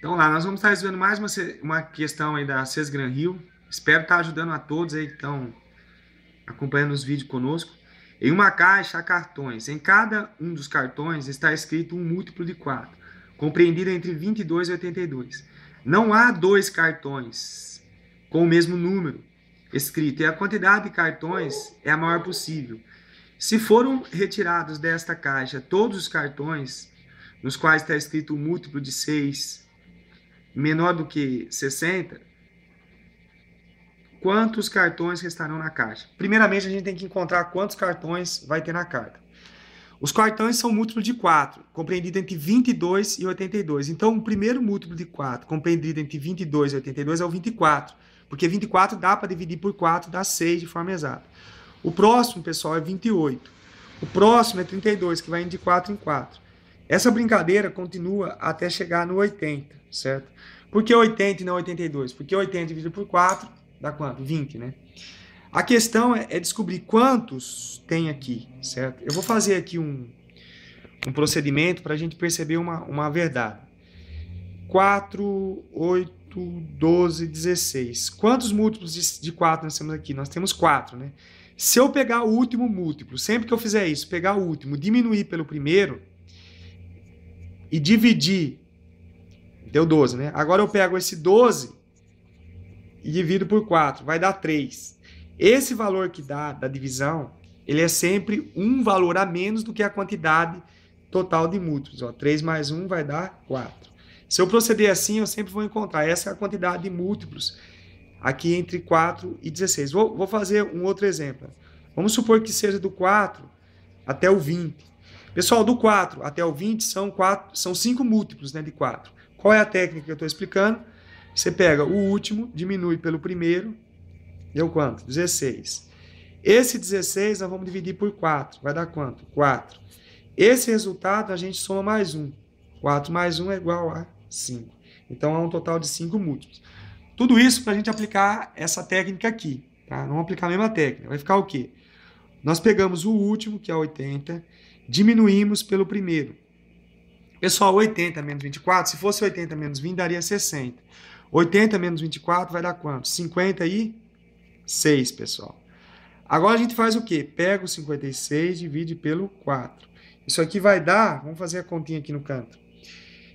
Então lá, nós vamos estar resolvendo mais uma, uma questão aí da CES Gran Rio. Espero estar ajudando a todos aí que estão acompanhando os vídeos conosco. Em uma caixa há cartões. Em cada um dos cartões está escrito um múltiplo de 4, compreendido entre 22 e 82. Não há dois cartões com o mesmo número escrito, e a quantidade de cartões é a maior possível. Se foram retirados desta caixa todos os cartões nos quais está escrito um múltiplo de 6, menor do que 60, quantos cartões restarão na caixa? Primeiramente, a gente tem que encontrar quantos cartões vai ter na carta. Os cartões são múltiplos de 4, compreendido entre 22 e 82. Então, o primeiro múltiplo de 4, compreendido entre 22 e 82, é o 24, porque 24 dá para dividir por 4, dá 6 de forma exata. O próximo, pessoal, é 28. O próximo é 32, que vai indo de 4 em 4. Essa brincadeira continua até chegar no 80, certo? Por que 80 e não 82? Porque 80 dividido por 4 dá quanto? 20, né? A questão é, é, descobrir quantos tem aqui, certo? Eu vou fazer aqui um, um procedimento para a gente perceber uma, uma verdade. 4, 8, 12, 16. Quantos múltiplos de, de 4 nós temos aqui? Nós temos 4, né? Se eu pegar o último múltiplo, sempre que eu fizer isso, pegar o último, diminuir pelo primeiro, e dividir, deu 12, né? Agora eu pego esse 12 e divido por 4, vai dar 3. Esse valor que dá da divisão, ele é sempre um valor a menos do que a quantidade total de múltiplos. Ó, 3 mais 1 vai dar 4. Se eu proceder assim, eu sempre vou encontrar essa é a quantidade de múltiplos aqui entre 4 e 16. Vou, vou fazer um outro exemplo. Vamos supor que seja do 4 até o 20. Pessoal, do 4 até o 20 são, quatro, são cinco múltiplos né, de 4. Qual é a técnica que eu estou explicando? Você pega o último, diminui pelo primeiro, deu quanto? 16. Esse 16 nós vamos dividir por 4, vai dar quanto? 4. Esse resultado a gente soma mais 1. 4 mais 1 é igual a 5. Então, é um total de 5 múltiplos. Tudo isso para a gente aplicar essa técnica aqui. Tá? Não aplicar a mesma técnica. Vai ficar o quê? Nós pegamos o último, que é 80, diminuímos pelo primeiro. Pessoal, 80 menos 24, se fosse 80 menos 20, daria 60. 80 menos 24 vai dar quanto? 56, pessoal. Agora a gente faz o quê? Pega o 56, divide pelo 4. Isso aqui vai dar, vamos fazer a continha aqui no canto.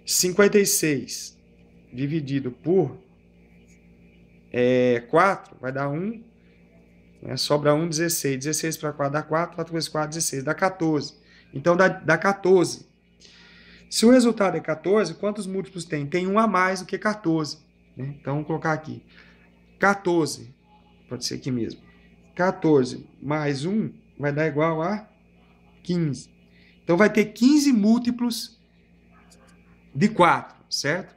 56 dividido por é, 4 vai dar 1 né? Sobra 1, 16. 16 para 4 dá 4, 4 vezes 4, 16. Dá 14. Então dá, dá 14. Se o resultado é 14, quantos múltiplos tem? Tem um a mais do que 14. Né? Então vamos colocar aqui. 14. Pode ser aqui mesmo. 14 mais 1 vai dar igual a 15. Então vai ter 15 múltiplos de 4, certo?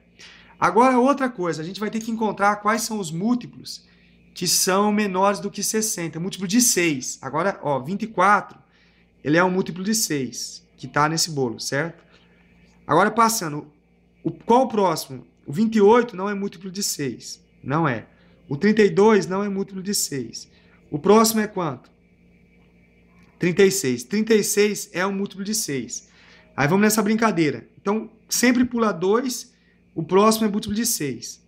Agora outra coisa, a gente vai ter que encontrar quais são os múltiplos que são menores do que 60, é múltiplo de 6. Agora, ó, 24, ele é um múltiplo de 6, que está nesse bolo, certo? Agora, passando, o, qual o próximo? O 28 não é múltiplo de 6, não é. O 32 não é múltiplo de 6. O próximo é quanto? 36. 36 é um múltiplo de 6. Aí vamos nessa brincadeira. Então, sempre pula 2, o próximo é múltiplo de 6.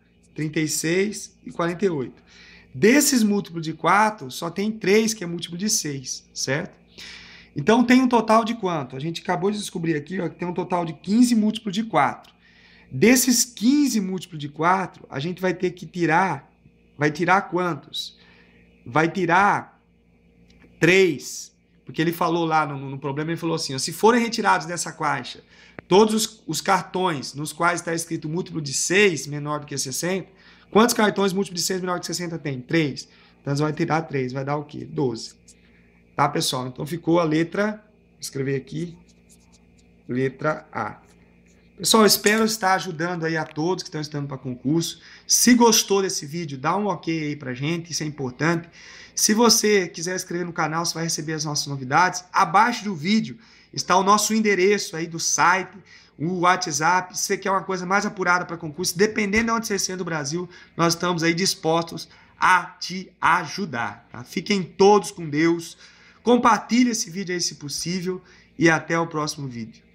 36 e 48. Desses múltiplos de 4, só tem 3 que é múltiplo de 6, certo? Então tem um total de quanto? A gente acabou de descobrir aqui ó, que tem um total de 15 múltiplos de 4. Desses 15 múltiplos de 4, a gente vai ter que tirar. Vai tirar quantos? Vai tirar 3. Porque ele falou lá no, no problema, ele falou assim: ó, se forem retirados dessa caixa todos os, os cartões nos quais está escrito múltiplo de 6 menor do que 60, quantos cartões múltiplo de 6 menor do que 60 tem? 3. Então, nós vamos tirar 3, vai dar o quê? 12. Tá, pessoal? Então, ficou a letra, vou escrever aqui, letra A. Pessoal, espero estar ajudando aí a todos que estão estudando para concurso. Se gostou desse vídeo, dá um ok aí para gente, isso é importante. Se você quiser inscrever no canal, você vai receber as nossas novidades. Abaixo do vídeo está o nosso endereço aí do site, o WhatsApp. Se você quer uma coisa mais apurada para concurso, dependendo de onde você seja do Brasil, nós estamos aí dispostos a te ajudar. Tá? Fiquem todos com Deus. Compartilhe esse vídeo aí se possível e até o próximo vídeo.